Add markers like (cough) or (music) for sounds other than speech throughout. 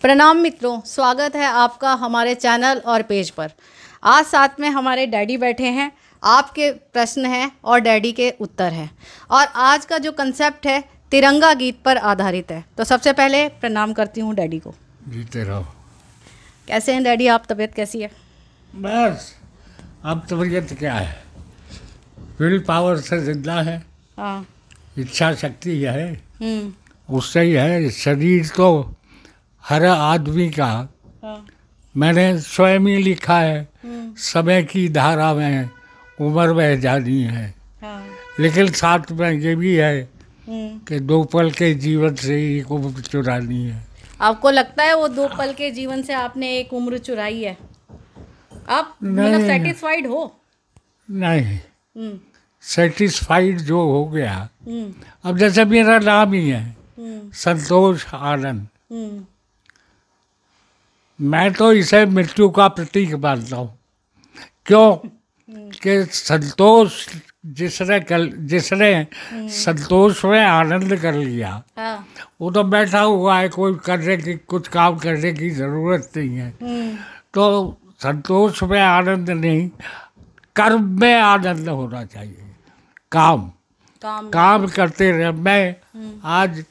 प्रणाम मित्रों स्वागत है आपका हमारे चैनल और पेज पर आज साथ में हमारे डैडी बैठे हैं आपके प्रश्न हैं और डैडी के उत्तर हैं और आज का जो कंसेप्ट है तिरंगा गीत पर आधारित है तो सबसे पहले प्रणाम करती हूँ डैडी को जीते रहो कैसे हैं डैडी आप तबीयत कैसी है बस अब तबीयत क्या है विल पावर से जिंदा है हाँ इच्छा शक्ति है हम्म। उससे ही है शरीर तो हर आदमी का हाँ। मैंने स्वयं ही लिखा है हम्म। समय की धारा में उम्र बह जानी है हाँ। लेकिन साथ में ये भी है हम्म। कि दो पल के जीवन से एक उम्र चुरानी है आपको लगता है वो दो पल के जीवन से आपने एक उम्र चुराई है आप मतलब सेटिस्फाइड हो नहीं सेटिस्फाइड हम्म। जो हो गया अब जैसे मेरा नाम ही है संतोष आनंद मैं तो इसे मृत्यु का प्रतीक मानता हूँ क्यों कि संतोष जिसने कल जिसने संतोष में आनंद कर लिया हाँ। वो तो बैठा हुआ है कोई करने की कुछ काम करने की ज़रूरत नहीं है हम्म। तो संतोष में आनंद नहीं कर्म में आनंद होना चाहिए काम काम, काम करते रहे मैं हम्म। आज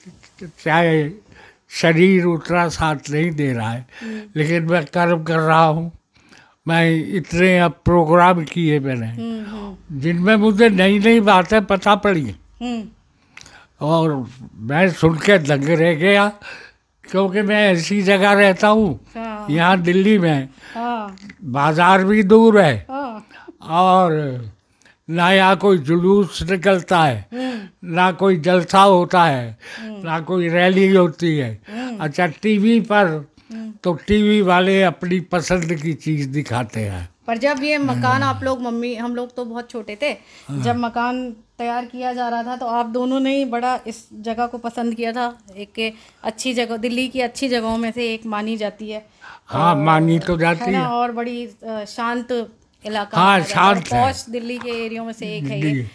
चाहे शरीर उतना साथ नहीं दे रहा है हम्म। लेकिन मैं कर्म कर रहा हूँ मैं इतने अब प्रोग्राम किए मैंने हम्म, हम्म। जिनमें मुझे नई नई बातें पता पड़ी और मैं सुन के दंग रह गया क्योंकि मैं ऐसी जगह रहता हूँ हाँ। यहाँ दिल्ली में हाँ। बाजार भी दूर है हाँ। और ना यहाँ कोई जुलूस निकलता है ना कोई जलसा होता है ना कोई रैली होती है अच्छा टीवी पर तो टीवी वाले अपनी पसंद की चीज़ दिखाते हैं पर जब ये मकान आप लोग मम्मी हम लोग तो बहुत छोटे थे हाँ। जब मकान तैयार किया जा रहा था तो आप दोनों ने ही बड़ा इस जगह को पसंद किया था एक के अच्छी जगह दिल्ली की अच्छी जगहों में से एक मानी जाती है हाँ मानी तो जाती है, है और बड़ी शांत इलाका हाँ, शांत दिल्ली के एरियो में से एक है ये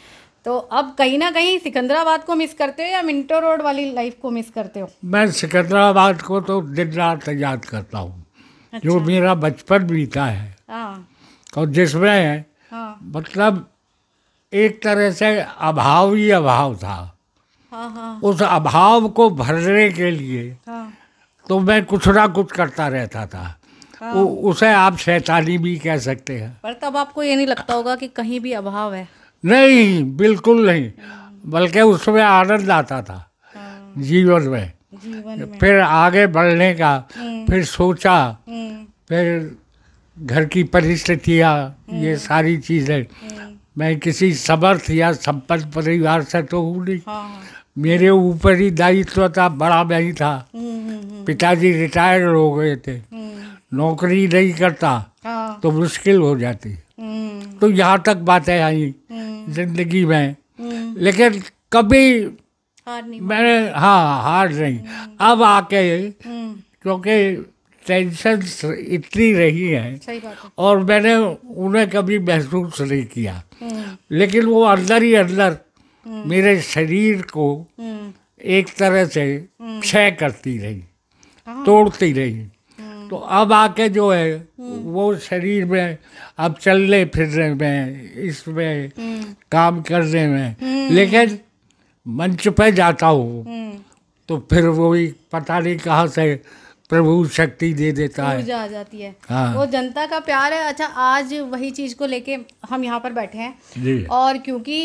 तो अब कहीं ना कहीं सिकंदराबाद को मिस करते हो या मिंटो रोड वाली लाइफ को मिस करते हो मैं सिकंदराबाद को तो दिन रात याद करता हूँ अच्छा। जो मेरा बचपन बीता है हाँ। और जिसमें हाँ। मतलब एक तरह से अभाव ही अभाव था हाँ, उस अभाव को भरने के लिए तो मैं कुछ ना कुछ करता रहता था हाँ। उसे आप शैतानी भी कह सकते हैं पर तब आपको ये नहीं लगता होगा कि कहीं भी अभाव है नहीं बिल्कुल नहीं बल्कि उसमें आनंद आता था हाँ। जीवन में जीवन में फिर आगे बढ़ने का हम्म। फिर सोचा हम्म। फिर घर की परिस्थितियाँ ये हम्म। सारी चीज़ें मैं किसी समर्थ या संपन्न परिवार से तो हूँ नहीं हाँ। मेरे ऊपर ही दायित्व था तो बड़ा मैं ही था पिताजी रिटायर हो गए थे नौकरी नहीं करता हाँ। तो मुश्किल हो जाती हम्म। तो यहाँ तक बातें आई हम्म। जिंदगी में हम्म। लेकिन कभी हार नहीं मैंने हाँ हार नहीं अब आके क्योंकि टेंशन इतनी रही है और मैंने उन्हें कभी महसूस नहीं किया लेकिन वो अंदर ही अंदर मेरे शरीर को एक तरह से क्षय करती रही हाँ। तोड़ती रही तो अब आके जो है हम्म। वो शरीर में अब चलने फिरने में इसमें हम्म। काम करने में हम्म। लेकिन मंच पे जाता हूँ तो फिर वो ही पता नहीं कहाँ से प्रभु शक्ति दे देता है आ जाती है हाँ। वो जनता का प्यार है अच्छा आज वही चीज़ को लेके हम यहाँ पर बैठे हैं और क्योंकि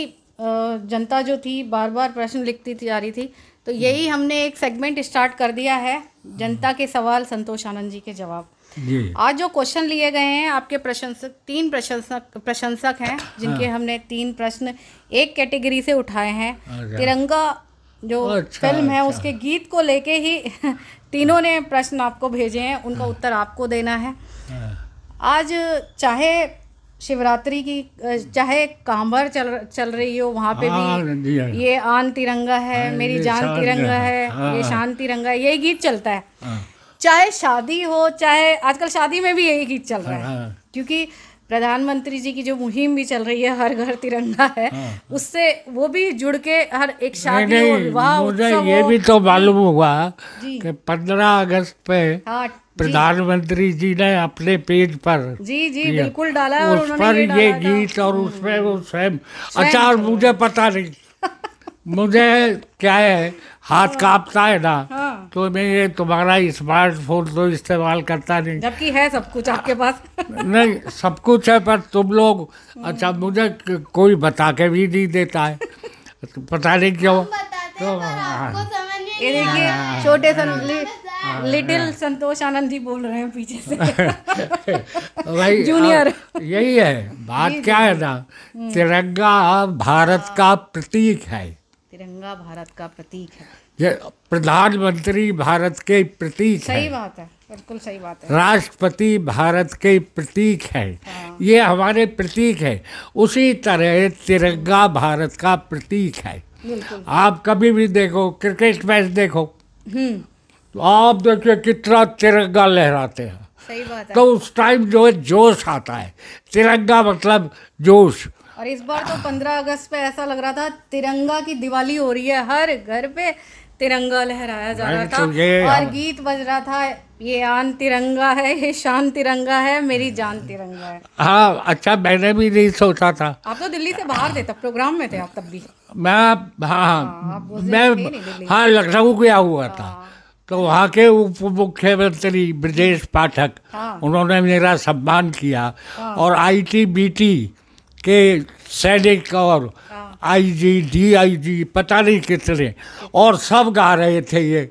जनता जो थी बार बार प्रश्न लिखती जा रही थी तो यही हमने एक सेगमेंट स्टार्ट कर दिया है जनता के सवाल संतोष आनंद जी के जवाब आज जो क्वेश्चन लिए गए हैं आपके प्रशंसक तीन प्रशंसक प्रशंसक हैं जिनके हाँ। हमने तीन प्रश्न एक कैटेगरी से उठाए हैं अच्छा। तिरंगा जो अच्छा, फिल्म है अच्छा। उसके गीत को लेके ही (laughs) तीनों ने प्रश्न आपको भेजे हैं उनका हाँ। उत्तर आपको देना है हाँ। आज चाहे शिवरात्रि की चाहे कांवर चल चल रही हो वहाँ पे भी हाँ, हाँ, ये आन तिरंगा है हाँ, मेरी जान तिरंगा है ये शान तिरंगा है यही गीत चलता है चाहे शादी हो चाहे आजकल शादी में भी यही गीत चल रहा है क्योंकि प्रधानमंत्री जी की जो मुहिम भी चल रही है हर घर तिरंगा है हाँ, उससे वो भी जुड़ के हर एक शादी मुझे ये भी तो मालूम हुआ कि पंद्रह अगस्त पे हाँ, प्रधानमंत्री जी ने अपने पेज पर जी जी बिल्कुल डाला उस पर ये गीत और उसमें वो स्वयं अचार मुझे पता नहीं मुझे क्या है हाथ हाँ। कांपता है ना हाँ। तो मैं ये तुम्हारा स्मार्टफोन तो इस्तेमाल करता नहीं जबकि है सब कुछ आपके पास नहीं सब कुछ है पर तुम लोग हम्म। अच्छा मुझे कोई बता के भी नहीं देता है पता नहीं क्यों तो हाँ। ये देखिए छोटे लिटिल संतोष आनंद जी बोल रहे हैं पीछे से भाई (laughs) जूनियर यही है बात क्या है ना हम्म। तिरंगा भारत का प्रतीक है तिरंगा भारत का प्रतीक है ये प्रधानमंत्री भारत के प्रतीक सही है। सही बात है बिल्कुल सही बात है राष्ट्रपति भारत के प्रतीक है हाँ। ये हमारे प्रतीक है उसी तरह तिरंगा भारत का प्रतीक है आप कभी भी देखो क्रिकेट मैच देखो हम्म। तो आप देखिए कितना तिरंगा लहराते हैं सही बात है तो उस टाइम जो है जोश आता है तिरंगा मतलब जोश और इस बार तो पंद्रह अगस्त पे ऐसा लग रहा था तिरंगा की दिवाली हो रही है हर घर पे तिरंगा लहराया जा रहा था तो और गीत बज रहा था ये आन तिरंगा है ये शान तिरंगा है मेरी जान तिरंगा है हाँ अच्छा मैंने भी नहीं सोचा था आप तो दिल्ली से बाहर थे तब प्रोग्राम में थे आप तब भी मैं हाँ, हाँ, हाँ मैं हाँ लखनऊ गया हुआ था हाँ। तो वहाँ के उप मुख्यमंत्री ब्रजेश पाठक हाँ। उन्होंने मेरा सम्मान किया हाँ। और आईटीबीटी के सैनिक और आईजी डीआईजी पता नहीं कितने और सब गा रहे थे ये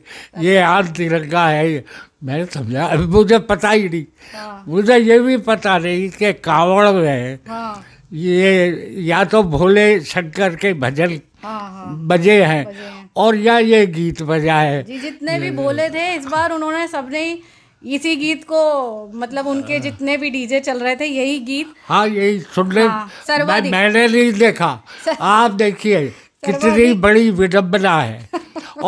ये आज तिरंगा है मैंने समझा मुझे पता ही नहीं हाँ। मुझे ये भी पता नहीं कि कावड़ में हाँ। ये या तो भोले शंकर के भजन हाँ, बजे हैं और या ये गीत बजा है जी जितने भी भोले थे इस बार उन्होंने सबने इसी गीत को मतलब उनके हाँ। जितने भी डीजे चल रहे थे यही गीत हाँ यही सुन ले हाँ, मैंने नहीं देखा आप देखिए कितनी बड़ी विडम्बना है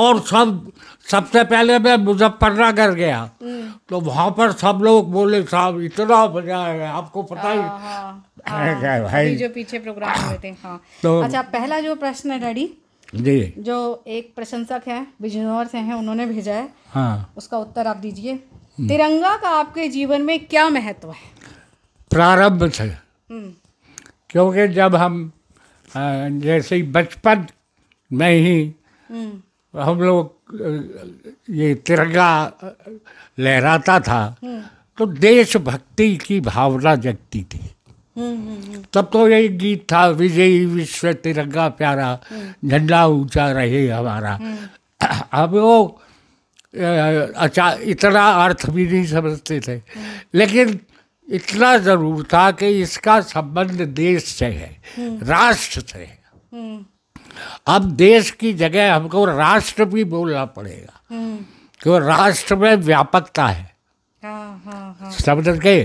और सब सबसे पहले मैं मुजफ्फरनगर गया हम्म। तो वहाँ पर सब लोग बोले साहब इतना मजा है आपको पता ही हाँ, हाँ, है, जो पीछे प्रोग्राम हुए थे हाँ तो, अच्छा पहला जो प्रश्न है डैडी जी जो एक प्रशंसक है बिजनौर से हैं उन्होंने भेजा है हाँ उसका उत्तर आप दीजिए हम्म। तिरंगा का आपके जीवन में क्या महत्व है प्रारंभ से हम्म। क्योंकि जब हम जैसे बचपन में ही हम्म। हम लोग ये तिरंगा लहराता था तो देशभक्ति की भावना जगती थी तब तो यही गीत था विजयी विश्व तिरंगा प्यारा झंडा ऊंचा रहे हमारा अब वो अच्छा इतना अर्थ भी नहीं समझते थे लेकिन इतना ज़रूर था कि इसका संबंध देश से है राष्ट्र से है अब देश की जगह हमको राष्ट्र भी बोलना पड़ेगा क्यों राष्ट्र में व्यापकता है हाँ, हाँ, हाँ। समझ गए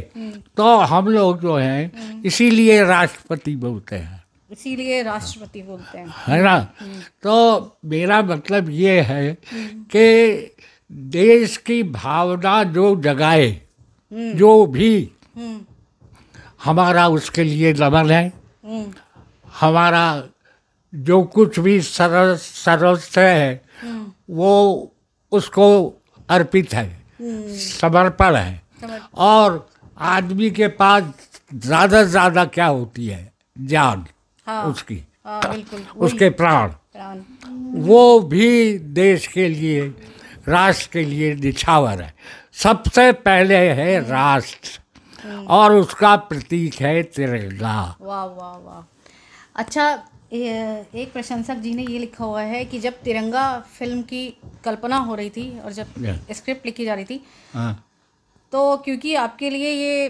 तो हम लोग जो हैं इसीलिए राष्ट्रपति बोलते हैं इसीलिए राष्ट्रपति बोलते हैं है ना तो मेरा मतलब ये है कि देश की भावना जो जगाए हम्म। जो भी हम्म। हमारा उसके लिए दमन है हम्म। हमारा जो कुछ भी सरल सर्वस्व है वो उसको अर्पित है समर्पण है और आदमी के पास ज़्यादा से ज़्यादा क्या होती है जान हाँ, उसकी हाँ, उसके प्राण वो भी देश के लिए राष्ट्र के लिए निछावर है सबसे पहले है राष्ट्र और उसका प्रतीक है तिरंगा वाह वाह वाह अच्छा एक प्रशंसक जी ने ये लिखा हुआ है कि जब तिरंगा फिल्म की कल्पना हो रही थी और जब स्क्रिप्ट लिखी जा रही थी हाँ। तो क्योंकि आपके लिए ये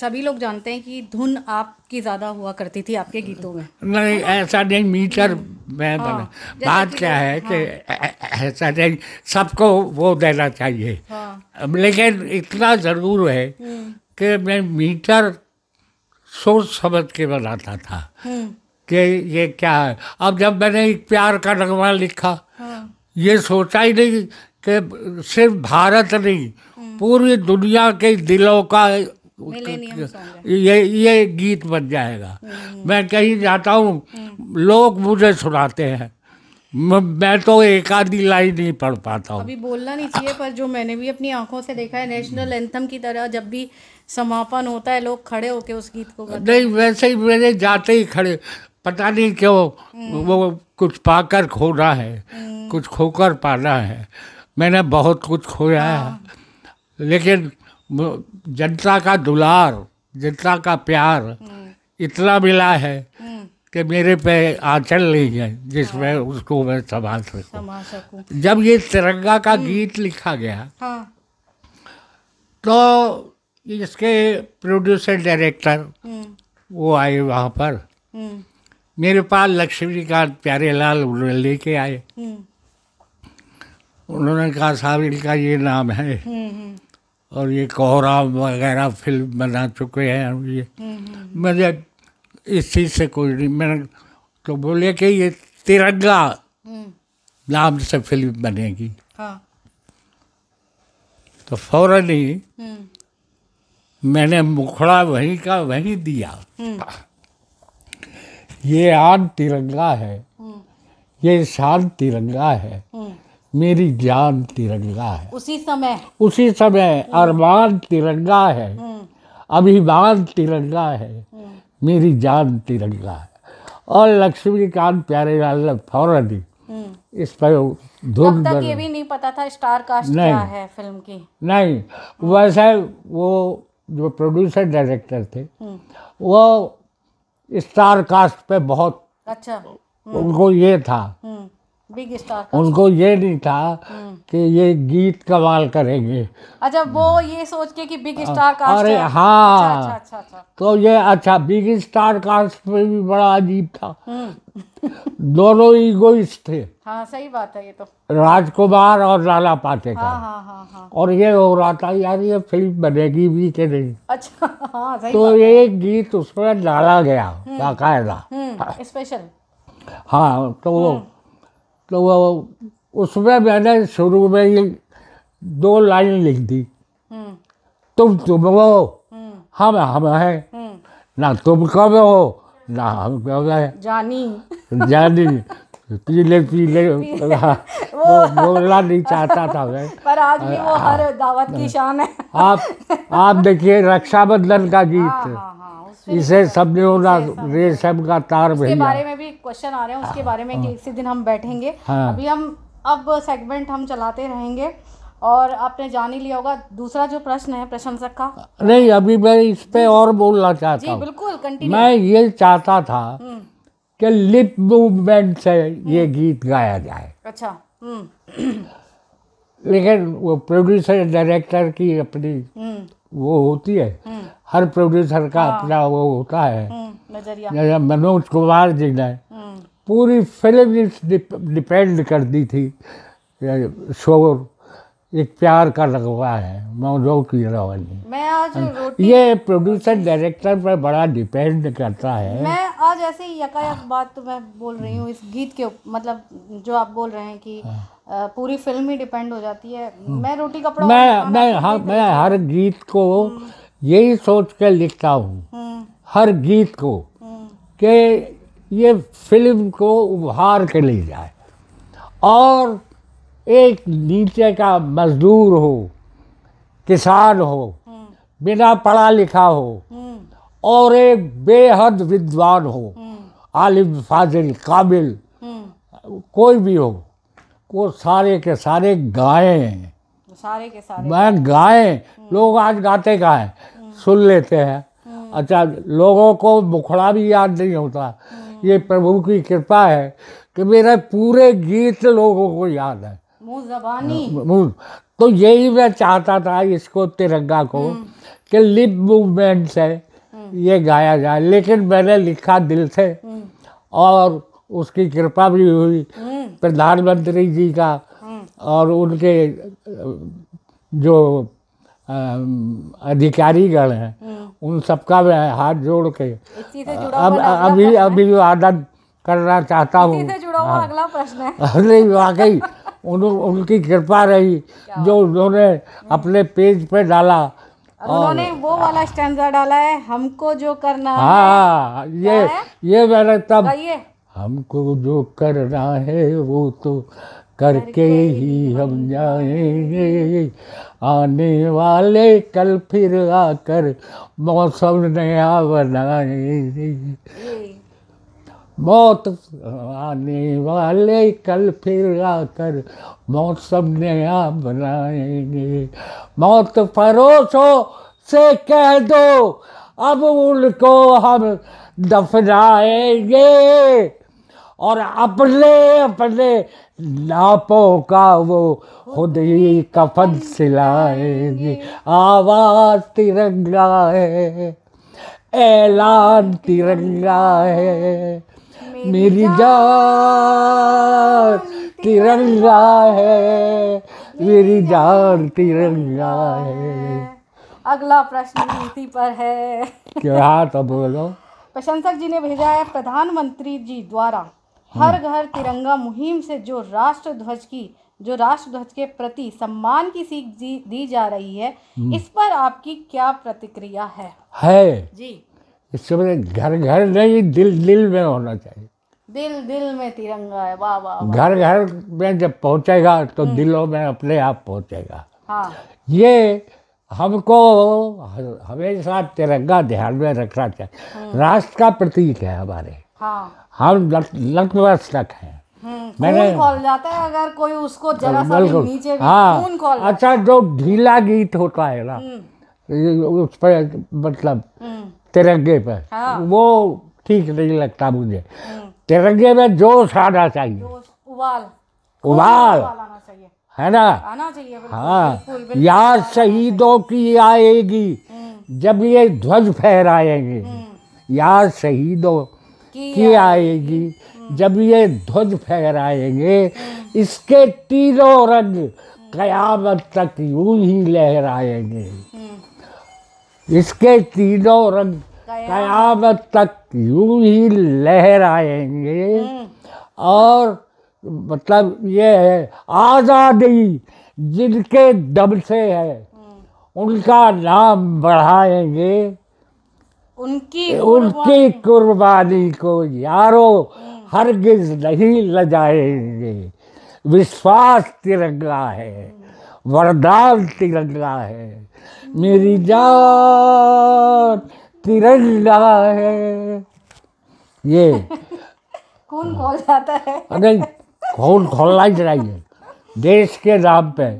सभी लोग जानते हैं कि धुन आपकी ज़्यादा हुआ करती थी आपके गीतों में नहीं ऐसा नहीं मीटर हाँ, मैं हाँ, बात क्या है कि हाँ। ऐसा नहीं सबको वो देना चाहिए हाँ, लेकिन इतना ज़रूर है हम्म। कि मैं मीटर सोच समझ के बनाता था हम्म। कि ये क्या है अब जब मैंने एक प्यार का नगमा लिखा हाँ। ये सोचा ही नहीं कि सिर्फ भारत नहीं हम्म। पूरी दुनिया के दिलों का ये ये गीत बन जाएगा हम्म। मैं कहीं जाता हूँ हम्म। लोग मुझे सुनाते हैं मैं तो एक आधी लाइन नहीं पढ़ पाता हूँ अभी बोलना नहीं चाहिए पर जो मैंने भी अपनी आंखों से देखा है नेशनल एंथम की तरह जब भी समापन होता है लोग खड़े होके उस गीत को नहीं वैसे ही मेरे जाते ही खड़े पता नहीं क्यों हम्म। वो कुछ पाकर खोना है कुछ खोकर पाना है मैंने बहुत कुछ खोया है हाँ। लेकिन जनता का दुलार जनता का प्यार हम्म। इतना मिला है हम्म। कि मेरे पे आंचल नहीं है जिसमें हाँ। उसको मैं संभाल सकूं सकूँ जब ये तिरंगा का हम्म। गीत लिखा गया हाँ। तो इसके प्रोड्यूसर डायरेक्टर वो आए वहाँ पर मेरे पास लक्ष्मीकांत प्यारेलाल उन्होंने लेके आए उन्होंने कहा साहब इनका ये नाम है और ये कोहरा वगैरह फिल्म बना चुके हैं ये मुझे इस चीज़ से कोई नहीं मैंने तो बोले कि ये तिरंगा हम्म। नाम से फिल्म बनेगी हाँ। तो फौरन ही हम्म। मैंने मुखड़ा वहीं का वहीं दिया हम्म। ये आन तिरंगा है ये शान तिरंगा है मेरी जान तिरंगा है उसी समय उसी समय हम्म। अरमान तिरंगा है हम्म। अभिमान तिरंगा है हम्म। मेरी जान तिरंगा है और लक्ष्मीकांत प्यारे लाल फौरन ही इस पर धुन तक ये भी नहीं पता था स्टार कास्ट क्या है फिल्म की नहीं वैसे वो जो प्रोड्यूसर डायरेक्टर थे वो स्टार कास्ट पे बहुत अच्छा उनको ये था बिग स्टार उनको ये नहीं था हम्म। कि ये गीत कमाल करेंगे अच्छा वो ये सोच के कि बिग स्टार कास्ट अरे हाँ अच्छा, अच्छा, अच्छा, अच्छा। तो ये अच्छा बिग स्टार कास्ट में भी बड़ा अजीब था हम्म। (laughs) दोनों ईगोइस्ट थे हाँ सही बात है ये तो राजकुमार और लाला पाटे का हाँ, हाँ, हाँ, हाँ. और ये हो रहा था यार ये फिल्म बनेगी भी के नहीं अच्छा हाँ, सही तो बात ये गीत उसमें डाला गया हम्म। बाकायदा स्पेशल हाँ तो तो वो उसमें मैंने शुरू में ही दो लाइन लिख दी हम्म। तुम तुम हो हम्म। हम हम हैं हम्म। ना तुम कब हो ना हम कब है जानी जानी पीले पीले हाँ। बोलना नहीं चाहता था मैं पर आज भी वो हाँ। हर दावत की हाँ। शान है आप आप देखिए रक्षाबंधन का गीत हाँ हाँ इसे सबने सब का तार इसके बारे में भी क्वेश्चन आ रहे हैं उसके हाँ। बारे में कि इसी दिन हम बैठेंगे हाँ। अभी हम अब सेगमेंट हम चलाते रहेंगे और आपने जान ही लिया होगा दूसरा जो प्रश्न है प्रशंसक का नहीं अभी मैं इस पे और बोलना चाहता हूँ बिल्कुल continue. मैं ये चाहता था हम्म। कि लिप मूवमेंट से ये हम्म। गीत गाया जाए अच्छा हम्म। लेकिन वो प्रोड्यूसर डायरेक्टर की अपनी वो होती है हम्म। हर प्रोड्यूसर का हाँ। अपना वो होता है हम्म, नजरिया मनोज कुमार जी ने हम्म। पूरी फिल्म डिपेंड कर दी थी शोर एक प्यार का लगवा है मौजो की रवानी मैं आज ये प्रोड्यूसर डायरेक्टर पर बड़ा डिपेंड करता है मैं आज ऐसे ही यकायक बात तो मैं बोल रही हूँ इस गीत के मतलब जो आप बोल रहे हैं कि हाँ। पूरी फिल्म ही डिपेंड हो जाती है हम्म। मैं रोटी कपड़ा मैं मैं हर मैं हर गीत को हम्म। यही सोच के लिखता हूँ हम्म। हर गीत को कि ये फिल्म को उभार के ले जाए और एक नीचे का मजदूर हो किसान हो बिना पढ़ा लिखा हो और एक बेहद विद्वान हो आलिम फाजिल काबिल कोई भी हो को सारे के सारे हैं सारे के सारे मैं गाएं लोग आज गाते गाएं सुन लेते हैं अच्छा लोगों को मुखड़ा भी याद नहीं होता ये प्रभु की कृपा है कि मेरे पूरे गीत लोगों को याद है मुँह तो यही मैं चाहता था इसको तिरंगा को कि लिप मूवमेंट से ये गाया जाए लेकिन मैंने लिखा दिल से और उसकी कृपा भी हुई हम्म। प्रधानमंत्री जी का हम्म। और उनके जो अधिकारीगण हैं हम्म। उन सबका मैं हाथ जोड़ के अब अभी अभिवादन करना चाहता हूँ हाँ। अगला हाँ, वाकई उन, उनकी कृपा रही जो उन्होंने अपने पेज पे डाला उन्होंने वो वाला स्टैंडा डाला है हमको जो करना हाँ, हाँ ये है? ये मैंने तब हमको जो करना है वो तो करके ही हम जाएंगे आने वाले कल फिर आकर मौसम नया बनाएंगे मौत आने वाले कल फिर आकर मौसम नया बनाएंगे मौत फरोशों से कह दो अब उनको हम दफनाएंगे और अपने अपने नापों का वो खुद ही कफन सिलाएंगे आवाज तिरंगा है ऐलान तिरंगा है मेरी जान तिरंगा है मेरी जान तिरंगा है अगला प्रश्न नीति पर है क्या तो बोलो प्रशंसक जी ने भेजा है प्रधानमंत्री जी द्वारा हर घर तिरंगा मुहिम से जो राष्ट्र ध्वज की जो राष्ट्र ध्वज के प्रति सम्मान की सीख दी जा रही है हम्म। इस पर आपकी क्या प्रतिक्रिया है है जी इससे घर घर नहीं दिल दिल में होना चाहिए दिल दिल में तिरंगा है वाह वाह घर घर में जब पहुंचेगा तो हम्म। दिलों में अपने आप पहुंचेगा हाँ। ये हमको हमेशा तिरंगा ध्यान में रखना चाहिए हम्म। राष्ट्र का प्रतीक है हमारे हाँ। हम लकबस तक है हम्म, मैंने खोल जाता है अगर कोई उसको हाँ, जरा सा नीचे भी हाँ, अच्छा जो ढीला गीत होता है ना हम्म। उस पर मतलब हम्म। तिरंगे पर हाँ। वो ठीक नहीं लगता मुझे तिरंगे में जोश आना चाहिए उबाल उबाल है ना आना चाहिए हाँ याद शहीदों की आएगी जब ये ध्वज फहराएंगे याद शहीदों की आएगी हम्म। जब ये ध्वज फहराएंगे इसके तीनों रंग कयामत तक यूं ही लहराएंगे हम्म। इसके तीनों रंग कयामत तक यूं ही लहराएंगे हम्म। और मतलब ये है आज़ादी जिनके दम से है उनका नाम बढ़ाएंगे उनकी उनकी कुर्बानी को यारो हरगिज नहीं लजाएंगे विश्वास तिरंगा है वरदान तिरंगा है मेरी जान तिरंगा है ये कौन खोल जाता है अरे कौन खोलना ही चाहिए देश के नाम पे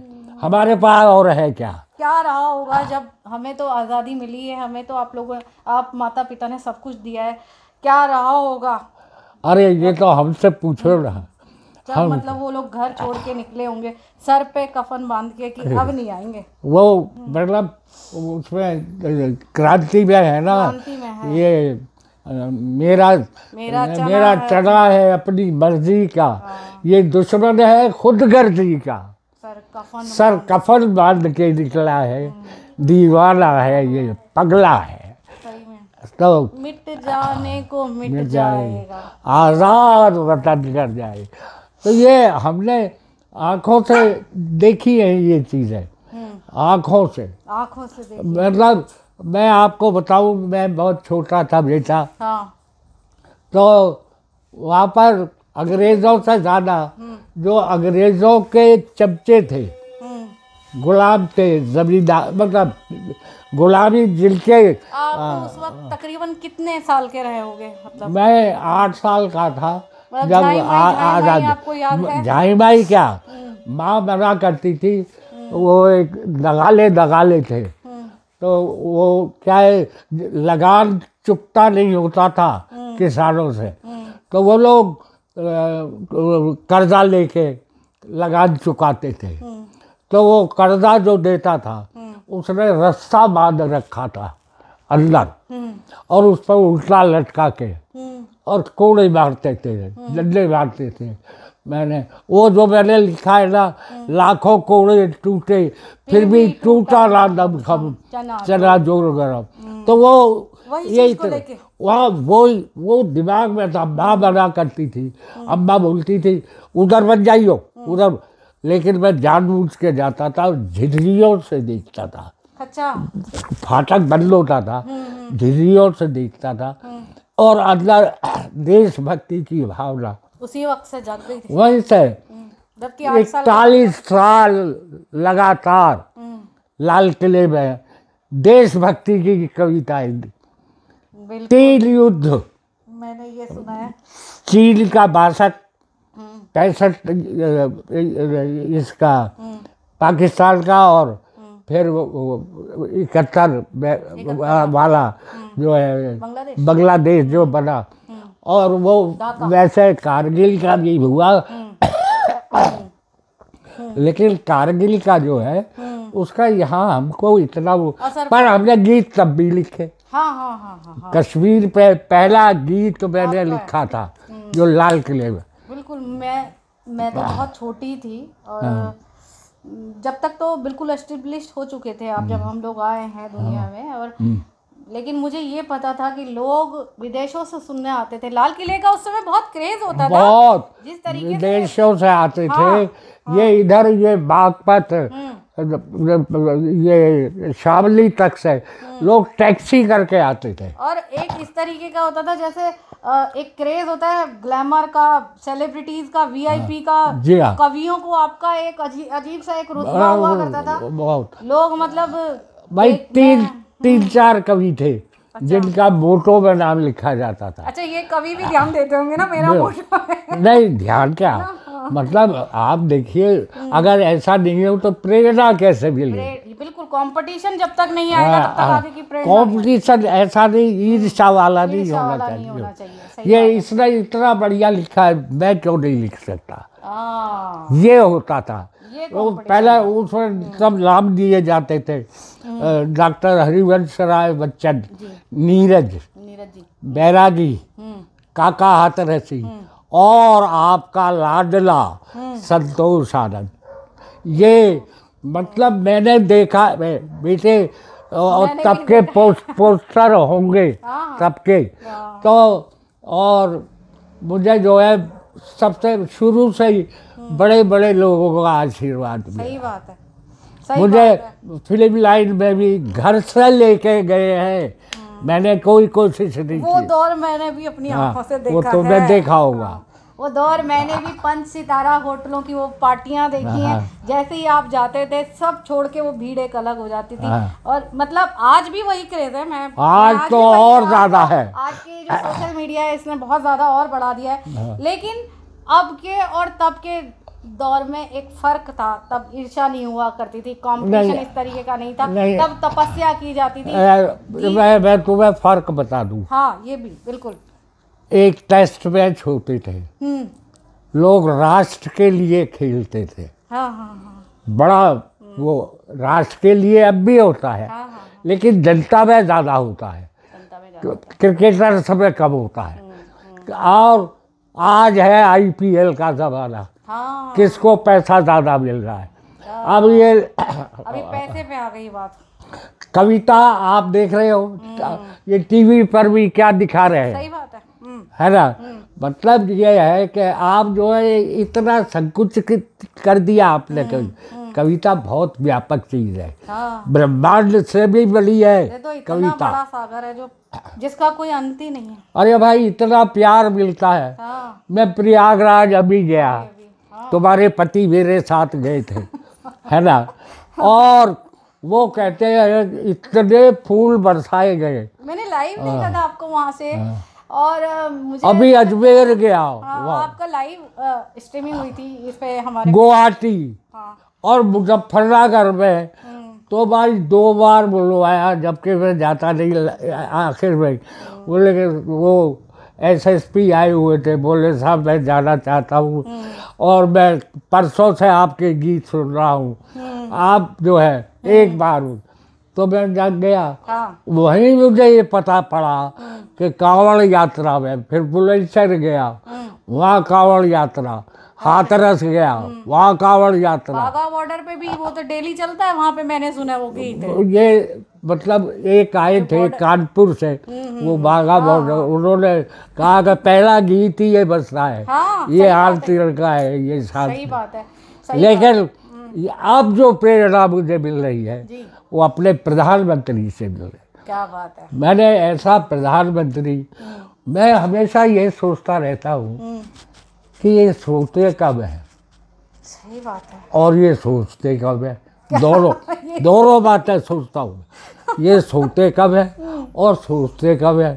हमारे पास और है क्या क्या रहा होगा जब हमें तो आज़ादी मिली है हमें तो आप लोगों आप माता पिता ने सब कुछ दिया है क्या रहा होगा अरे ये तो हमसे पूछो रहा हम... मतलब वो लोग घर छोड़ के निकले होंगे सर पे कफन बांध के कि अब नहीं आएंगे वो मतलब उसमें क्रांति में है ना में है। ये मेरा मेरा चढ़ा मेरा है, है अपनी मर्जी का हाँ। ये दुश्मन है खुद गर्जी का सर कफन सर कफन बांध के निकला है हम्म। दीवाना है ये पगला है तो मिट जाने को मिट, मिट जाएगा आज़ाद वतन कर जाए तो ये हमने आँखों से देखी है ये चीज़ें हम्म। आँखों से आँखों से मतलब मैं आपको बताऊं मैं बहुत छोटा था बेटा हाँ। तो वहाँ पर अंग्रेज़ों से ज़्यादा हम्म। जो अंग्रेज़ों के चमचे थे गुलाम थे जमींदार मतलब गुलामी दिल के उस वक्त तकरीबन कितने साल के रहे होंगे मतलब मैं आठ साल का था मतलब जब आजाद झाई माई क्या हम्म। माँ मना करती थी हम्म। वो एक दगाले दगाले थे हम्म। तो वो क्या है लगान चुपता नहीं होता था किसानों से तो वो लोग कर्जा लेके लगान चुकाते थे तो वो कर्जा जो देता था हम्म। उसने रस्ता बांध रखा था अंदर हम्म। और उस पर उल्टा लटका के हम्म। और कोड़े मारते थे डंडे मारते थे मैंने वो जो मैंने लिखा है ना लाखों कोड़े टूटे फिर भी टूटा ना दम हाँ, खम चला जोर गरम तो वो यही तरह वहाँ वो वो दिमाग में था तो अम्मा बना करती थी अम्मा बोलती थी उधर बन जाइयो उधर लेकिन मैं जानबूझ के जाता था झिझरियों से देखता था अच्छा फाटक बंद होता था हम्म, हम्म। झिझरियों से देखता था हम्म। और अंदर देशभक्ति की भावना उसी वक्त से वहीं से इकतालीस साल लगातार लाल किले में देशभक्ति की कविताएं तीन युद्ध मैंने ये सुना है चीन का बासठ पैंसठ इसका पाकिस्तान का और फिर इकहत्तर वाला हम्म। जो है बांग्लादेश जो हम्म। बना हम्म। और वो वैसे कारगिल का भी हुआ लेकिन कारगिल का जो है उसका यहाँ हमको इतना वो पर हमने गीत तब भी लिखे हाँ हाँ हाँ हाँ, हाँ। कश्मीर पे पहला गीत मैंने तो लिखा था जो लाल किले में मैं मैं तो बहुत छोटी थी और हाँ। जब तक तो बिल्कुल एस्टेब्लिश हो चुके थे अब जब हम्म। हम लोग आए हैं दुनिया हाँ। में और हम्म। लेकिन मुझे ये पता था कि लोग विदेशों से सुनने आते थे लाल किले का उस समय बहुत क्रेज होता बहुत था बहुत जिस तरीके विदेशों से आते हाँ, थे हाँ, ये इधर ये बागपत हम्म। ये शामली तक से हम्म। लोग टैक्सी करके आते थे और एक इस तरीके का होता था जैसे एक क्रेज होता है ग्लैमर का सेलिब्रिटीज का वीआईपी हाँ। का जी हाँ कवियों को आपका एक अजीब सा एक रुतबा हाँ, हुआ करता था बहुत लोग मतलब भाई तीन तीन हम्म। चार कवि थे अच्छा। जिनका मोटो में नाम लिखा जाता था अच्छा ये कवि भी ध्यान देते होंगे ना मेरा मोटो हाँ। नहीं ध्यान क्या हाँ। मतलब आप देखिए अगर ऐसा नहीं हो तो प्रेरणा कैसे मिले बिल्कुल कंपटीशन जब तक नहीं आएगा तब तक हाँ, आगे की प्रेरणा कंपटीशन ऐसा नहीं ईर्षा वाला नहीं होना चाहिए ये इसने इतना बढ़िया लिखा है मैं क्यों नहीं लिख सकता हाँ। ये होता था वो पहले उसमें हम्म। सब नाम दिए जाते थे हम्म। डॉक्टर हरिवंश राय बच्चन नीरज बैरागी हम्म। काका हाथरसी और आपका लाडला हम्म। संतोष आनंद ये मतलब मैंने देखा बेटे और तब के पोस्ट, पोस्टर होंगे (laughs) हाँ। सबके तो और मुझे जो है सबसे शुरू से ही हम्म। बड़े बड़े लोगों का आशीर्वाद मिला सही बात है सही मुझे फिल्म लाइन में भी घर से लेके गए हैं हम्म। मैंने कोई कोशिश नहीं वो की दौर मैंने भी अपनी हाँ, आँखों से देखा वो तो मैं देखा होगा वो दौर मैंने भी पंच सितारा होटलों की वो पार्टियां देखी हैं हाँ। जैसे ही आप जाते थे सब छोड़ के वो भीड़ एक अलग हो जाती थी हाँ। और मतलब आज भी वही क्रेज है मैं आज, आज तो और ज्यादा है आज की जो सोशल मीडिया है इसने बहुत ज्यादा और बढ़ा दिया है लेकिन अब के और तब के दौर में एक फर्क था तब ईर्षा नहीं हुआ करती थी कॉम्पिटिशन इस तरीके का नहीं था नहीं। तब तपस्या की जाती थी मैं मैं तुम्हें तो फर्क बता दूं हाँ ये भी बिल्कुल एक टेस्ट मैच होते थे हम्म। लोग राष्ट्र के लिए खेलते थे हाँ हाँ हाँ बड़ा वो राष्ट्र के लिए अब भी होता है हाँ हाँ।, हाँ। लेकिन जनता में ज़्यादा होता है क्रिकेटर समय कम होता है हम्म, हम्म। और आज है आईपीएल का ज़माना हाँ। किसको पैसा ज़्यादा मिल रहा है हाँ। अब ये अभी पैसे पे आ गई बात कविता आप देख रहे हो हम्म। ये टीवी पर भी क्या दिखा रहे हैं सही बात है हम्म। है ना हम्म। मतलब ये है कि आप जो है इतना संकुचित कर दिया आपने कभी कविता बहुत व्यापक चीज है हाँ। ब्रह्मांड से भी बड़ी है तो कविता सागर है जो जिसका कोई अंत ही नहीं है अरे भाई इतना प्यार मिलता है हाँ। मैं प्रयागराज अभी गया तुम्हारे पति मेरे साथ गए थे है ना और वो कहते हैं इतने फूल बरसाए गए मैंने लाइव देखा हाँ। था आपको वहां से हाँ। और मुझे अभी अजमेर गया हाँ, आपका लाइव स्ट्रीमिंग हुई थी इस पे हमारे गुवाहाटी हाँ। और मुजफ्फरनगर में हम्म। तो भाई दो बार बुलवाया जबकि मैं जाता नहीं आखिर में हम्म। बोले वो एसएसपी आए हुए थे बोले साहब मैं जाना चाहता हूँ हम्म। और मैं परसों से आपके गीत सुन रहा हूँ हम्म। आप जो है हम्म। एक बार तो मैं जाग गया हाँ। वहीं मुझे ये पता पड़ा कि कांवड़ यात्रा में फिर बुलंदशहर गया वहाँ कांवड़ यात्रा हाथरस हाँ। गया वहाँ कांवड़ यात्रा बॉर्डर पे भी वो तो डेली चलता है वहाँ पे मैंने सुना वो गीत ये मतलब एक आए तो थे कानपुर से हम्म, हम्म, वो बाघा हम्म। हाँ। बॉर्डर उन्होंने कहा कि पहला गीत ही ये बसता है हाँ, ये आरती लड़का है ये साथ सही बात है सही लेकिन अब जो प्रेरणा मुझे मिल रही है वो अपने प्रधानमंत्री से मिल रही क्या बात है मैंने ऐसा प्रधानमंत्री मैं हमेशा ये सोचता रहता हूँ कि ये सोचते कब है सही बात है और ये सोचते कब है (laughs) दोनों दोनों बातें सोचता हूँ ये सोते कब है और सोचते कब है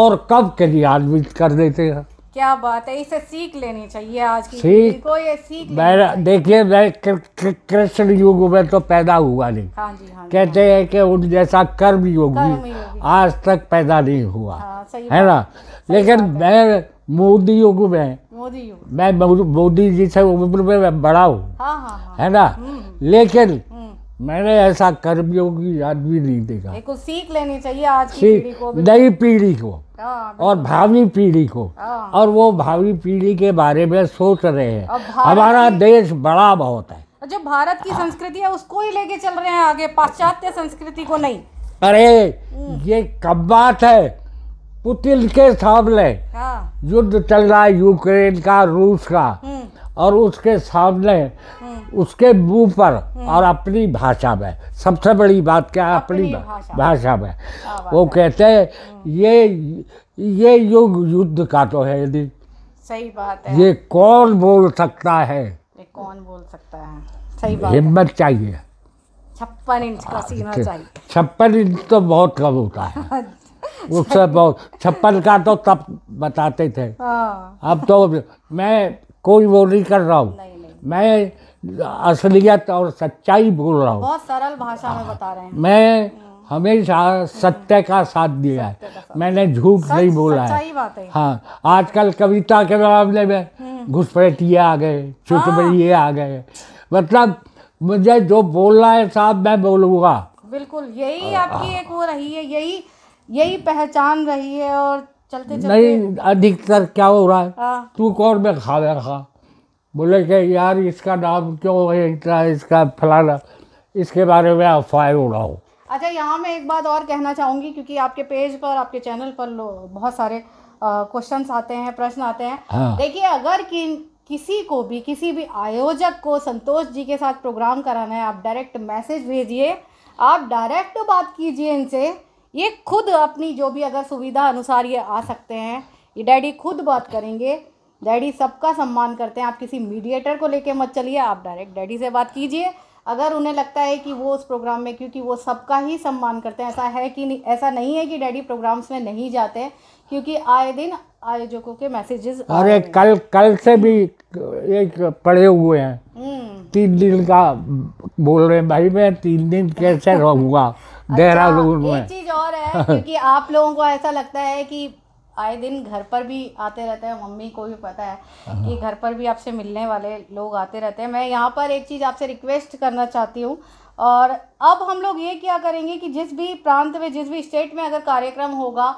और कब के लिए आदमी कर देते हैं क्या बात है इसे सीख लेनी चाहिए आज की सीख को ये सीख मैं देखिए मैं कृष्ण युग में तो पैदा हुआ नहीं हाँ जी, हाँ जी, कहते हाँ हैं कि उन जैसा कर्म योगी भी आज तक पैदा नहीं हुआ हाँ, है ना लेकिन मैं मोदी युग में मैं मोदी जी से उम्र में बड़ा हूँ हाँ हाँ, हाँ। है ना हम्म। लेकिन हम्म। मैंने ऐसा कर्मयोगी आदमी नहीं देखा एक तो सीख लेनी चाहिए आज की पीढ़ी को नई पीढ़ी को हाँ, और भावी पीढ़ी को हाँ। और वो भावी पीढ़ी के बारे में सोच रहे हैं हमारा देश बड़ा बहुत है जो भारत की संस्कृति है उसको ही लेके चल रहे हैं आगे पाश्चात्य संस्कृति को नहीं अरे हम्म। ये कब बात है पुतिन के सामने हाँ। युद्ध चल रहा है यूक्रेन का रूस का हम्म। और उसके सामने हम्म। उसके मुंह पर हम्म। और अपनी भाषा में सबसे बड़ी बात क्या है अपनी भाषा में वो कहते हैं ये ये युग युद्ध का तो है यदि सही बात है ये कौन बोल सकता है ये कौन बोल सकता है सही बात हिम्मत चाहिए छप्पन इंच का सीना अच्छा, चाहिए छप्पन इंच तो बहुत कम होता है हाँ उससे बहुत छप्पन का तो तब बताते थे हाँ। अब तो मैं कोई वो नहीं कर रहा हूँ मैं असलियत और सच्चाई बोल रहा हूँ बहुत सरल भाषा में बता रहे हैं मैं हम्म। हमेशा सत्य का साथ दिया है मैंने झूठ नहीं बोला है हाँ आजकल कविता के मामले में हम्म। घुसपैठिए आ गए चुटबड़िए हाँ। आ गए मतलब मुझे जो बोलना है साहब मैं बोलूँगा बिल्कुल यही आपकी एक हो रही है यही यही पहचान रही है और चलते चलते नहीं अधिकतर क्या हो रहा है हाँ। तू कौन में खा खा बोले कि यार इसका नाम क्यों है इतना इसका फलाना इसके बारे में अफवाह उड़ाओ अच्छा यहाँ मैं एक बात और कहना चाहूँगी क्योंकि आपके पेज पर आपके चैनल पर बहुत सारे क्वेश्चन आते हैं प्रश्न आते हैं हाँ। देखिए अगर कि, किसी को भी किसी भी आयोजक को संतोष जी के साथ प्रोग्राम कराना है आप डायरेक्ट मैसेज भेजिए आप डायरेक्ट बात कीजिए इनसे ये खुद अपनी जो भी अगर सुविधा अनुसार ये आ सकते हैं ये डैडी खुद बात करेंगे डैडी सबका सम्मान करते हैं आप किसी मीडिएटर को लेके मत चलिए आप डायरेक्ट डैडी से बात कीजिए अगर उन्हें लगता है कि वो उस प्रोग्राम में क्योंकि वो सबका ही सम्मान करते हैं ऐसा है कि नहीं ऐसा नहीं है कि डैडी प्रोग्राम्स में नहीं जाते क्योंकि आए दिन आयोजकों के मैसेजेस अरे कल कल से भी एक पड़े हुए हैं हम्म। तीन दिन का बोल रहे हैं भाई मैं तीन दिन कैसे रहूँगा देहरादून अच्छा, में एक चीज और है (laughs) क्योंकि आप लोगों को ऐसा लगता है कि आए दिन घर पर भी आते रहते हैं मम्मी को भी पता है हाँ। कि घर पर भी आपसे मिलने वाले लोग आते रहते हैं मैं यहाँ पर एक चीज़ आपसे रिक्वेस्ट करना चाहती हूँ और अब हम लोग ये क्या करेंगे कि जिस भी प्रांत में जिस भी स्टेट में अगर कार्यक्रम होगा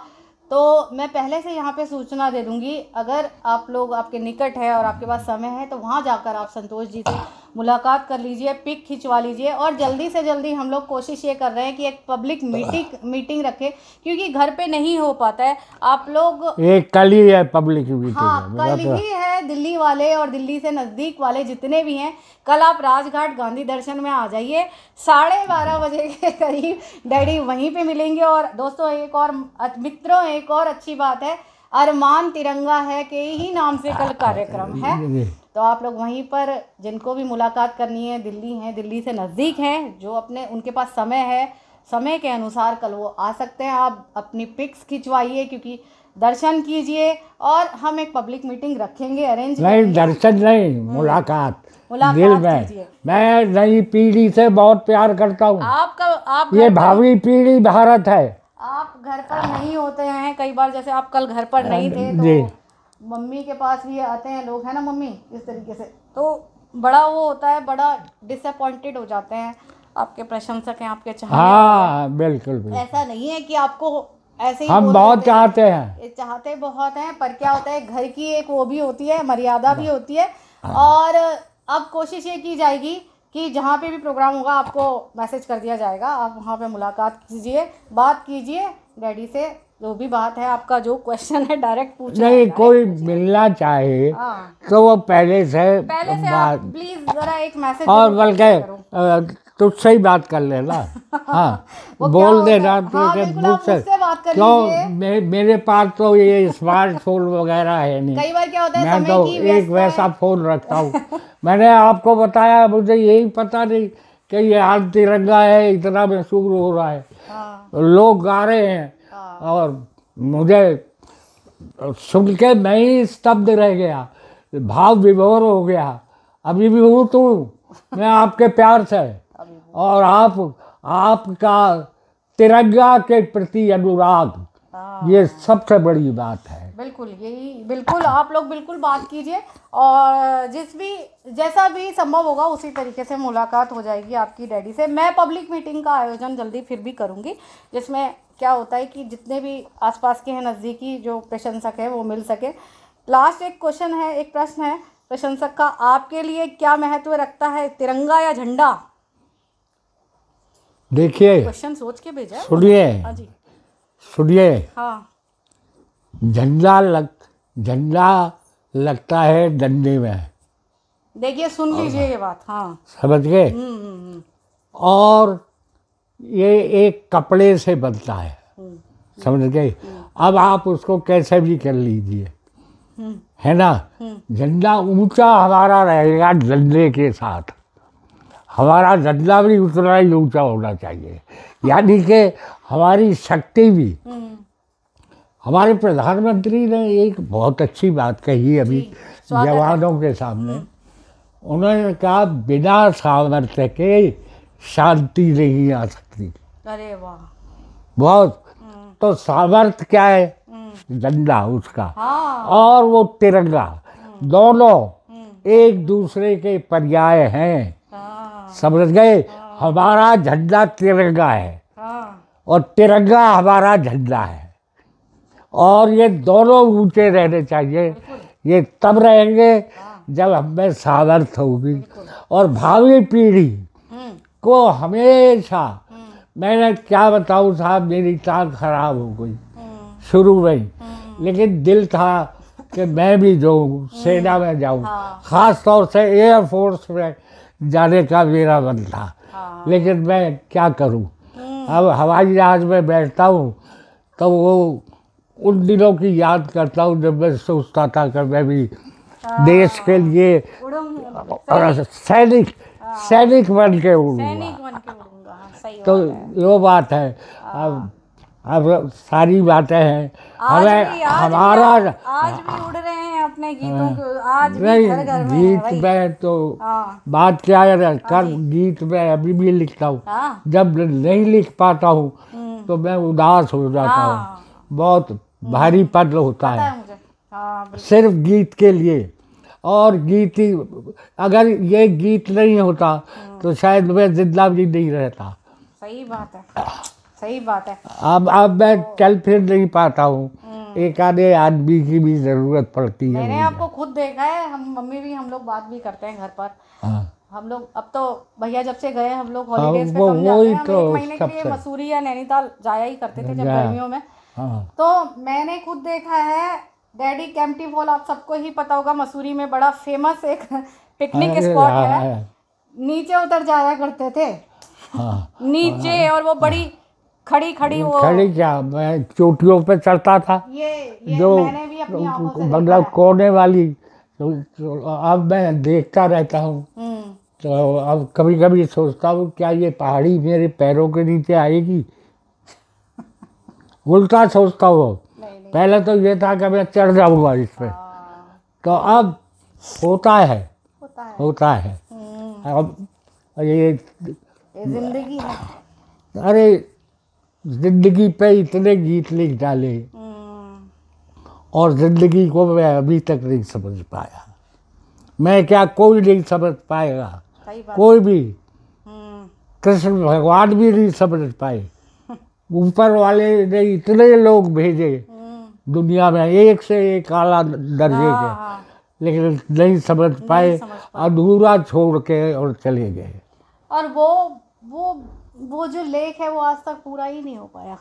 तो मैं पहले से यहाँ पे सूचना दे दूंगी अगर आप लोग आपके निकट है और आपके पास समय है तो वहाँ जाकर आप संतोष जी से मुलाकात कर लीजिए पिक खिंचवा लीजिए और जल्दी से जल्दी हम लोग कोशिश ये कर रहे हैं कि एक पब्लिक मीटिंग मीटिंग रखें क्योंकि घर पे नहीं हो पाता है आप लोग एक कल ही है पब्लिक मीटिंग हाँ कल तो- ही है दिल्ली वाले और दिल्ली से नज़दीक वाले जितने भी हैं कल आप राजघाट गांधी दर्शन में आ जाइए साढ़े बारह बजे के करीब डैडी वहीं पे मिलेंगे और दोस्तों एक और मित्रों एक और अच्छी बात है अरमान तिरंगा है के ही नाम से कल कार्यक्रम है तो आप लोग वहीं पर जिनको भी मुलाकात करनी है दिल्ली हैं दिल्ली से नज़दीक हैं जो अपने उनके पास समय है समय के अनुसार कल वो आ सकते हैं आप अपनी पिक्स खिंचवाइए क्योंकि दर्शन कीजिए और हम एक पब्लिक मीटिंग रखेंगे अरेंज नहीं दर्शन नहीं हम्म। मुलाकात दिल में मैं नई पीढ़ी से बहुत प्यार करता हूँ आपका आप ये भावी पीढ़ी भारत है आप घर पर नहीं होते हैं कई बार जैसे आप कल घर पर नहीं थे तो मम्मी के पास भी आते हैं लोग है ना मम्मी इस तरीके से तो बड़ा वो होता है बड़ा डिसअपॉइंटेड हो जाते हैं आपके प्रशंसक हैं आपके चाहते हाँ बिल्कुल, बिल्कुल ऐसा नहीं है कि आपको ऐसे ही हम बहुत चाहते हैं चाहते बहुत हैं पर क्या होता है घर की एक वो भी होती है मर्यादा भी हाँ। होती है हाँ। और अब कोशिश ये की जाएगी कि जहाँ पे भी प्रोग्राम होगा आपको मैसेज कर दिया जाएगा आप वहाँ पे मुलाकात कीजिए बात कीजिए डैडी से जो भी बात है आपका जो क्वेश्चन है डायरेक्ट पूछ नहीं कोई मिलना चाहे हाँ। तो वो पहले से पहले से बात प्लीज जरा एक मैसेज और बल्कि तो सही बात कर लेना (laughs) हाँ बोल देना हाँ, मुझसे क्यों मे, मेरे पास तो ये स्मार्टफोन वगैरह है नहीं कई बार क्या होता है मैं तो एक वैसा फ़ोन रखता हूँ (laughs) मैंने आपको बताया मुझे यही पता नहीं कि ये आज तिरंगा है इतना मशहूर हो रहा है हाँ। लोग गा रहे हैं हाँ। और मुझे सुन के मैं ही स्तब्ध रह गया भाव विभोर हो गया अभी भी हूँ तू मैं आपके प्यार से और आप आपका तिरंगा के प्रति अनुराग हाँ। ये सबसे बड़ी बात है बिल्कुल यही बिल्कुल आप लोग बिल्कुल बात कीजिए और जिस भी जैसा भी संभव होगा उसी तरीके से मुलाकात हो जाएगी आपकी डैडी से मैं पब्लिक मीटिंग का आयोजन जल्दी फिर भी करूँगी जिसमें क्या होता है कि जितने भी आसपास के हैं नज़दीकी जो प्रशंसक हैं वो मिल सके लास्ट एक क्वेश्चन है एक प्रश्न है प्रशंसक का आपके लिए क्या महत्व रखता है तिरंगा या झंडा देखिए क्वेश्चन सोच के भेजा सुनिए हाँ सुनिए हाँ। झंडा लग झंडा लगता है डंडे में देखिए सुन हाँ। लीजिए ये बात हाँ समझ गए हम्म, हम्म, हम्म। और ये एक कपड़े से बनता है समझ गए अब आप उसको कैसे भी कर लीजिए है ना झंडा ऊंचा हमारा रहेगा डंडे के साथ हमारा डंडा भी उतना ही ऊंचा होना चाहिए यानी कि हमारी शक्ति भी हम्म। हमारे प्रधानमंत्री ने एक बहुत अच्छी बात कही अभी जवानों के सामने हम्म। उन्होंने कहा बिना सामर्थ्य के शांति नहीं आ सकती अरे वाह बहुत हम्म। तो सामर्थ्य क्या है डंडा उसका हाँ। और वो तिरंगा दोनों एक दूसरे के पर्याय हैं समझ गए हमारा झंडा तिरंगा है हाँ। और तिरंगा हमारा झंडा है और ये दोनों ऊंचे रहने चाहिए ये तब रहेंगे जब हमें सामर्थ होगी और भावी पीढ़ी को हमेशा मैंने क्या बताऊँ साहब मेरी चाल खराब हो गई शुरू में लेकिन दिल था कि मैं भी जाऊँ सेना में जाऊँ हाँ। ख़ास तौर से एयरफोर्स में जाने का मेरा मन था हाँ। लेकिन मैं क्या करूं हम्म। अब हवाई जहाज़ में बैठता हूं तो वो उन दिनों की याद करता हूं जब मैं सोचता था कि मैं भी हाँ। देश के लिए सैनिक हाँ। सैनिक बन के उड़ूंगा तो यो बात है अब अब सारी बातें हैं हमें हमारा आज भी उड़ रहे हैं अपने गीतों हाँ। को आज भी घर घर में गीत में तो हाँ। बात क्या है कर हाँ गीत में अभी भी लिखता हूँ जब नहीं लिख पाता हूँ हम्म। तो मैं उदास हो जाता हूँ बहुत हम्म। भारी पद होता है सिर्फ गीत के लिए और गीत ही अगर ये गीत नहीं होता हम्म। तो शायद मैं जिंदा भी नहीं रहता सही बात है सही बात है अब अब मैं चल फिर नहीं पाता हूँ हम्म। एक आधे आदमी की भी जरूरत पड़ती है मैंने आपको खुद देखा है हम मम्मी भी हम लोग बात भी करते हैं घर पर हाँ। हम लोग अब तो भैया जब से गए हम लोग हाँ, तो मसूरी या नैनीताल जाया ही करते थे जब गर्मियों में हाँ। तो मैंने खुद देखा है डैडी कैंपटी फॉल आप सबको ही पता होगा मसूरी में बड़ा फेमस एक पिकनिक स्पॉट है नीचे उतर जाया करते थे नीचे और वो बड़ी खड़ी खड़ी वो खड़ी क्या मैं चोटियों पे चढ़ता था ये, ये जो मतलब कोने वाली तो, तो अब मैं देखता रहता हूँ हम्म। तो अब कभी कभी सोचता हूँ क्या ये पहाड़ी मेरे पैरों के नीचे आएगी (laughs) उल्टा सोचता हूँ पहले तो ये था कि मैं चढ़ जाऊँगा इस पर हाँ। तो अब होता है होता है, होता है। हम्म। अब ये जिंदगी अरे जिंदगी पे इतने गीत लिख डाले हम्म। और ज़िंदगी को मैं अभी तक नहीं समझ पाया मैं क्या कोई नहीं समझ पाएगा कोई भी हम्म। कृष्ण भगवान भी नहीं समझ पाए (laughs) ऊपर वाले ने इतने लोग भेजे हम्म। दुनिया में एक से एक आला दर्जे के हाँ, हाँ। लेकिन नहीं समझ पाए अधूरा छोड़ के और चले गए और वो वो वो जो लेख है वो आज तक पूरा ही नहीं हो पाया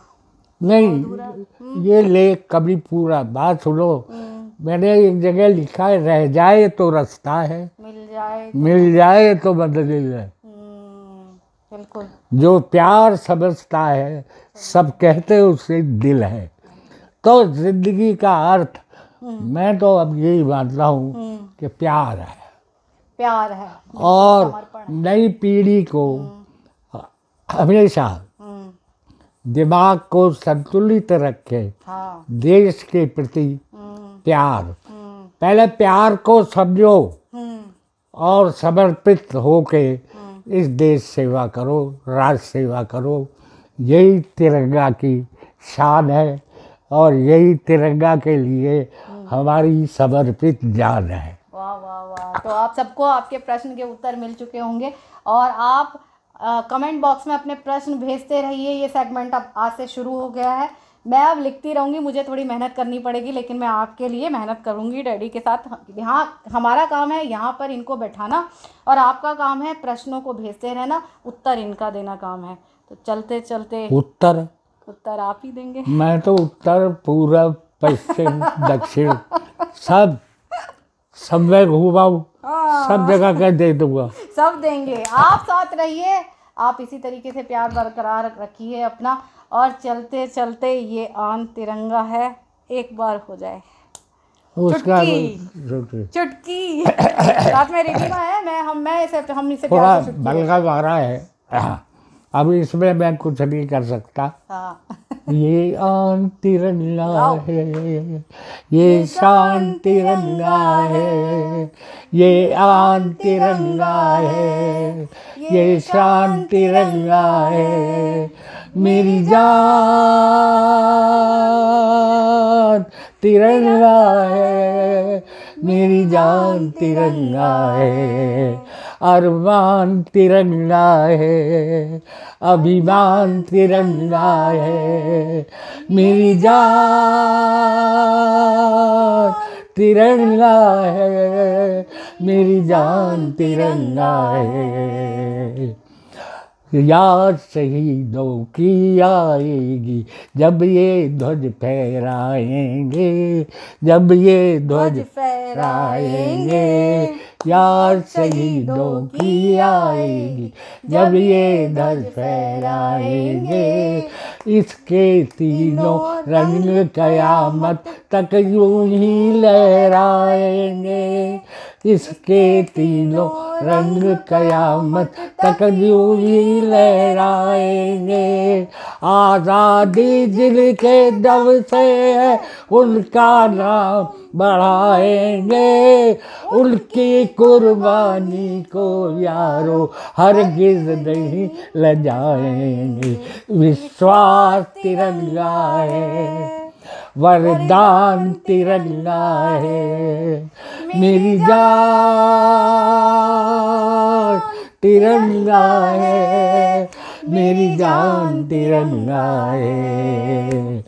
नहीं ये हम्म। लेख कभी पूरा बात सुनो हम्म। मैंने एक जगह लिखा है रह जाए तो रास्ता है मिल जाए तो मिल जाए तो बदलिल है हम्म, बिल्कुल जो प्यार समझता है सब कहते उसे दिल है तो जिंदगी का अर्थ मैं तो अब यही मानता हूँ कि प्यार है प्यार है और नई पीढ़ी को हमेशा हम्म। दिमाग को संतुलित रखे हाँ। देश के प्रति हम्म। प्यार हम्म। पहले प्यार को समझो और समर्पित होके इस देश सेवा करो राष्ट्र सेवा करो यही तिरंगा की शान है और यही तिरंगा के लिए हमारी समर्पित जान है वाह वाह वाह तो आप सबको आपके प्रश्न के उत्तर मिल चुके होंगे और आप कमेंट बॉक्स में अपने प्रश्न भेजते रहिए ये सेगमेंट अब आज से शुरू हो गया है मैं अब लिखती रहूँगी मुझे थोड़ी मेहनत करनी पड़ेगी लेकिन मैं आपके लिए मेहनत करूँगी डैडी के साथ यहाँ हमारा काम है यहाँ पर इनको बैठाना और आपका काम है प्रश्नों को भेजते रहना उत्तर इनका देना काम है तो चलते चलते उत्तर उत्तर आप ही देंगे मैं तो उत्तर पूरा पश्चिम दक्षिण सब सब मैं घूमाऊ हाँ। सब जगह कह दे दूंगा सब देंगे आप साथ रहिए आप इसी तरीके से प्यार बरकरार रखिए अपना और चलते चलते ये आन तिरंगा है एक बार हो जाए चुटकी चुटकी रात में रेडिमा है मैं हम मैं इसे हम इसे थोड़ा भलका मारा है हाँ। अब इसमें मैं कुछ नहीं कर सकता हाँ ये आंति रंगा है ये शांति रंगा है ये आंति रंगा है ये शांति रंगा है मेरी जान तिरंगा है मेरी जान तिरंगा है अरमान तिरंगा है अभिमान तिरंगा है मेरी जान तिरंगा है मेरी जान तिरंगा है याद शहीदों की आएगी जब ये ध्वज फहराएंगे जब ये ध्वज फहराएंगे याद शहीदों की आएगी जब ये धर फहराएंगे इसके तीनों रंग कयामत तक यूं ही लहराएंगे इसके तीनों रंग कयामत तक यूं ही लहराएंगे आज़ादी दिल के दम से है उनका नाम बढ़ाएंगे उनकी कुर्बानी को यारो हर गिज नहीं ल जाएंगे विश्वास तिरंगा है वरदान तिरंगा है मेरी जान तिरंगा है मेरी जान तिरंगा है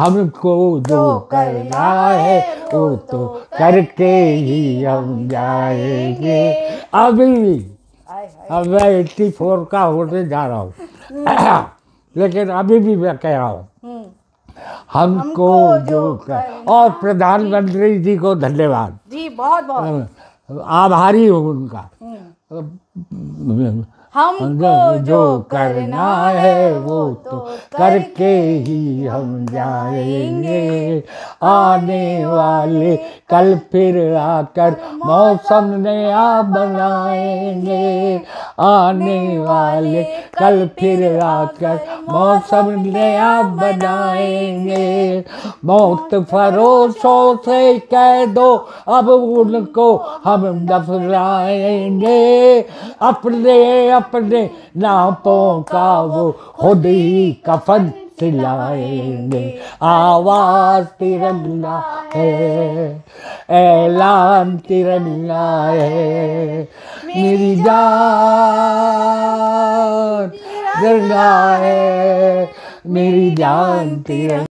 हमको जो करना है वो तो, तो करके ही हम जाएंगे अभी अब मैं एट्टी फोर का होने जा रहा हूँ हम्म। लेकिन अभी भी मैं कह रहा हूँ हम्म। हमको जो कर और प्रधानमंत्री जी को धन्यवाद जी बहुत बहुत आभारी हूँ उनका हम्म। हमको जो करना है वो तो, तो करके ही हम जाएंगे आने वाले कल फिर आकर मौसम नया बनाएंगे आने वाले कल फिर आकर मौसम नया बनाएंगे मौत फरोशों से कह दो अब उनको हम दफराएंगे अपने अपने नापों का वो खुद ही कफन सिलाएंगे आवाज तिरंगा है ऐलान तिरंगा है मेरी जान तिरंगा है मेरी जान तिरंगा